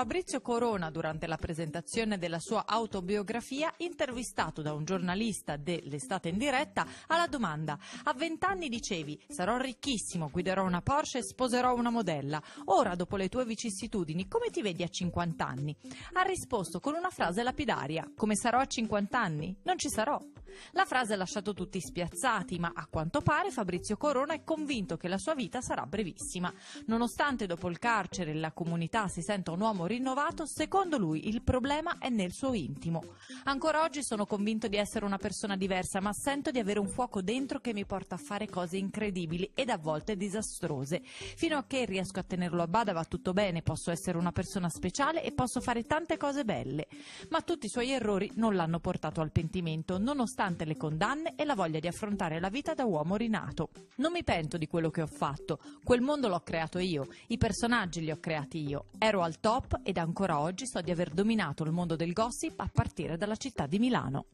Fabrizio Corona, durante la presentazione della sua autobiografia, intervistato da un giornalista dell'estate in diretta, alla domanda A vent'anni dicevi sarò ricchissimo, guiderò una Porsche e sposerò una modella. Ora, dopo le tue vicissitudini, come ti vedi a 50 anni? Ha risposto con una frase lapidaria Come sarò a 50 anni? Non ci sarò. La frase ha lasciato tutti spiazzati, ma a quanto pare Fabrizio Corona è convinto che la sua vita sarà brevissima. Nonostante dopo il carcere la comunità si senta un uomo rinnovato, secondo lui il problema è nel suo intimo. Ancora oggi sono convinto di essere una persona diversa, ma sento di avere un fuoco dentro che mi porta a fare cose incredibili ed a volte disastrose. Fino a che riesco a tenerlo a bada va tutto bene, posso essere una persona speciale e posso fare tante cose belle. Ma tutti i suoi errori non l'hanno portato al pentimento, nonostante le condanne e la voglia di affrontare la vita da uomo rinato. Non mi pento di quello che ho fatto, quel mondo l'ho creato io, i personaggi li ho creati io, ero al top ed ancora oggi so di aver dominato il mondo del gossip a partire dalla città di Milano.